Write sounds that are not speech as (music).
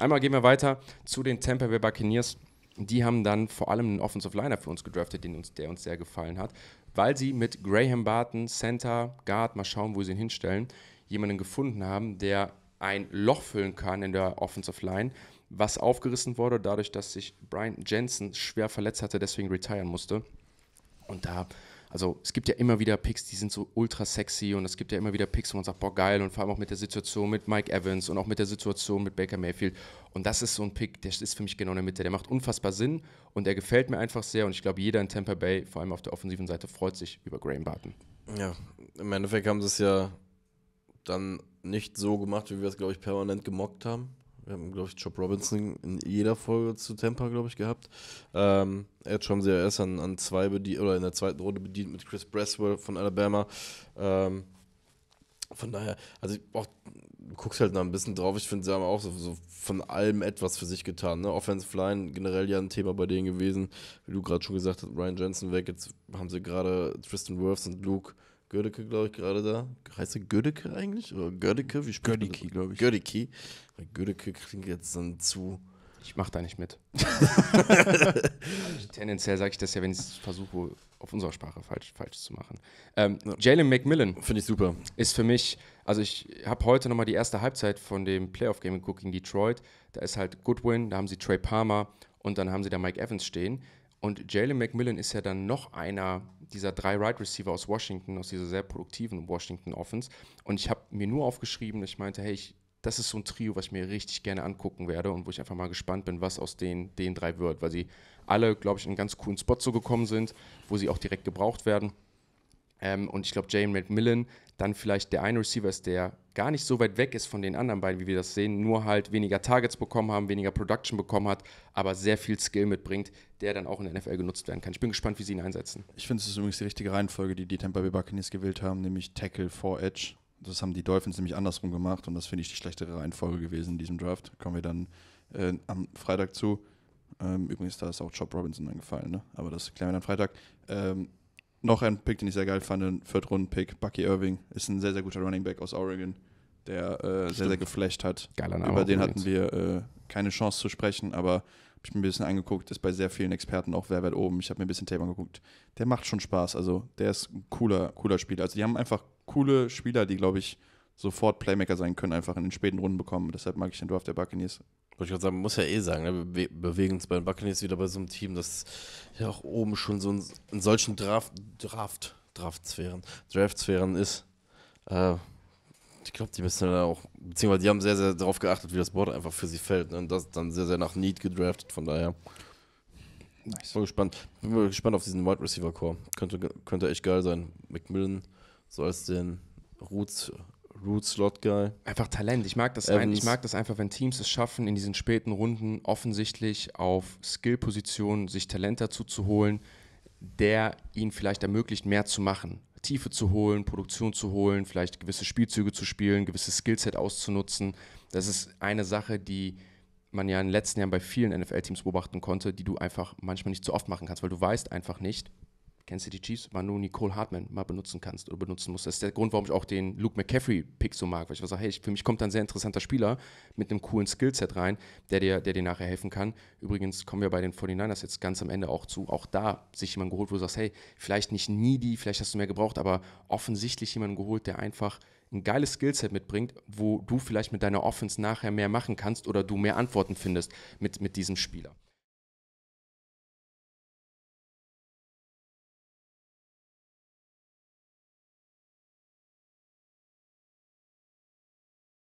Einmal gehen wir weiter zu den Tampa Bay Buccaneers. Die haben dann vor allem einen Offensive Liner für uns gedraftet, den uns, der uns sehr gefallen hat, weil sie mit Graham Barton, Center, Guard, mal schauen, wo sie ihn hinstellen, jemanden gefunden haben, der ein Loch füllen kann in der Offensive Line, was aufgerissen wurde, dadurch, dass sich Brian Jensen schwer verletzt hatte, deswegen retiren musste. Und da also es gibt ja immer wieder Picks, die sind so ultra sexy und es gibt ja immer wieder Picks, wo man sagt, boah, geil und vor allem auch mit der Situation mit Mike Evans und auch mit der Situation mit Baker Mayfield. Und das ist so ein Pick, der ist für mich genau in der Mitte. Der macht unfassbar Sinn und der gefällt mir einfach sehr und ich glaube, jeder in Tampa Bay, vor allem auf der offensiven Seite, freut sich über Graham Barton. Ja, im Endeffekt haben sie es ja dann nicht so gemacht, wie wir es, glaube ich, permanent gemockt haben. Wir haben, glaube ich, Job Robinson in jeder Folge zu Tampa, glaube ich, gehabt. Ähm, Edge haben sie ja erst an, an zwei bedient, oder in der zweiten Runde bedient mit Chris Braswell von Alabama. Ähm, von daher, also ich, auch, du halt noch ein bisschen drauf. Ich finde, sie haben auch so, so, von allem etwas für sich getan. Ne? Offensive Line generell ja ein Thema bei denen gewesen. Wie du gerade schon gesagt hast, Ryan Jensen weg. Jetzt haben sie gerade Tristan Wirfs und Luke Gödeke, glaube ich, gerade da. Heißt er Gödecke eigentlich? Oder Gödeke? Wie Gödecke, glaube ich. Gödeke. Weil Gödecke klingt jetzt dann zu. Ich mache da nicht mit. (laughs) Tendenziell sage ich das ja, wenn ich es versuche, auf unserer Sprache falsch, falsch zu machen. Ähm, ja. Jalen McMillan. Finde ich super. Ist für mich, also ich habe heute nochmal die erste Halbzeit von dem Playoff-Game geguckt gegen Detroit. Da ist halt Goodwin, da haben sie Trey Palmer und dann haben sie da Mike Evans stehen. Und Jalen McMillan ist ja dann noch einer dieser drei Wide right Receiver aus Washington, aus dieser sehr produktiven Washington Offense. Und ich habe mir nur aufgeschrieben, ich meinte, hey, ich, das ist so ein Trio, was ich mir richtig gerne angucken werde und wo ich einfach mal gespannt bin, was aus den, den drei wird, weil sie alle, glaube ich, in einen ganz coolen Spot so gekommen sind, wo sie auch direkt gebraucht werden. Ähm, und ich glaube, Jalen McMillan dann vielleicht der eine Receiver ist, der gar nicht so weit weg ist von den anderen beiden, wie wir das sehen, nur halt weniger Targets bekommen haben, weniger Production bekommen hat, aber sehr viel Skill mitbringt, der dann auch in der NFL genutzt werden kann. Ich bin gespannt, wie sie ihn einsetzen. Ich finde, es ist übrigens die richtige Reihenfolge, die die Tampa Bay Buccaneers gewählt haben, nämlich Tackle vor Edge. Das haben die Dolphins nämlich andersrum gemacht und das finde ich die schlechtere Reihenfolge gewesen in diesem Draft. Kommen wir dann äh, am Freitag zu. Ähm, übrigens, da ist auch Chop Robinson angefallen, ne? aber das klären wir dann Freitag. Ähm, noch ein Pick, den ich sehr geil fand, ein Viertrunden-Pick, Bucky Irving, ist ein sehr, sehr guter Running Back aus Oregon, der äh, sehr, sehr geflasht hat. Geiler Name Über den hatten wir äh, keine Chance zu sprechen, aber habe ich mir ein bisschen angeguckt, ist bei sehr vielen Experten auch wer weit oben. Ich habe mir ein bisschen Tape angeguckt. Der macht schon Spaß, also der ist ein cooler, cooler Spieler. Also die haben einfach coole Spieler, die, glaube ich, sofort Playmaker sein können, einfach in den späten Runden bekommen. Deshalb mag ich den Draft der Buccaneers wollte ich gerade sagen, man muss ja eh sagen, ne? Be bewegen uns bei den Buccaneers wieder bei so einem Team, das ja auch oben schon so in, in solchen Draft, Draft, Draft-Sphären, ist. Äh, ich glaube, die müssen dann auch, beziehungsweise die haben sehr, sehr darauf geachtet, wie das Board einfach für sie fällt. Ne? Und das dann sehr, sehr nach Need gedraftet, von daher. Nice. Bin gespannt. Bin mal gespannt auf diesen Wide Receiver Core. Könnte, könnte echt geil sein. McMillan so als den Roots Root Slot Guy. Einfach Talent. Ich mag das, ein, ich mag das einfach, wenn Teams es schaffen, in diesen späten Runden offensichtlich auf Skill-Positionen sich Talent dazu zu holen, der ihnen vielleicht ermöglicht, mehr zu machen. Tiefe zu holen, Produktion zu holen, vielleicht gewisse Spielzüge zu spielen, gewisse Skillset auszunutzen. Das ist eine Sache, die man ja in den letzten Jahren bei vielen NFL-Teams beobachten konnte, die du einfach manchmal nicht so oft machen kannst, weil du weißt einfach nicht, Kansas City Chiefs war nur Nicole Hartman mal benutzen kannst oder benutzen musst. Das ist der Grund, warum ich auch den Luke McCaffrey-Pick so mag, weil ich sage, hey, für mich kommt da ein sehr interessanter Spieler mit einem coolen Skillset rein, der dir, der dir nachher helfen kann. Übrigens kommen wir bei den 49ers jetzt ganz am Ende auch zu, auch da sich jemand geholt, wo du sagst, hey, vielleicht nicht needy, vielleicht hast du mehr gebraucht, aber offensichtlich jemanden geholt, der einfach ein geiles Skillset mitbringt, wo du vielleicht mit deiner Offense nachher mehr machen kannst oder du mehr Antworten findest mit, mit diesem Spieler.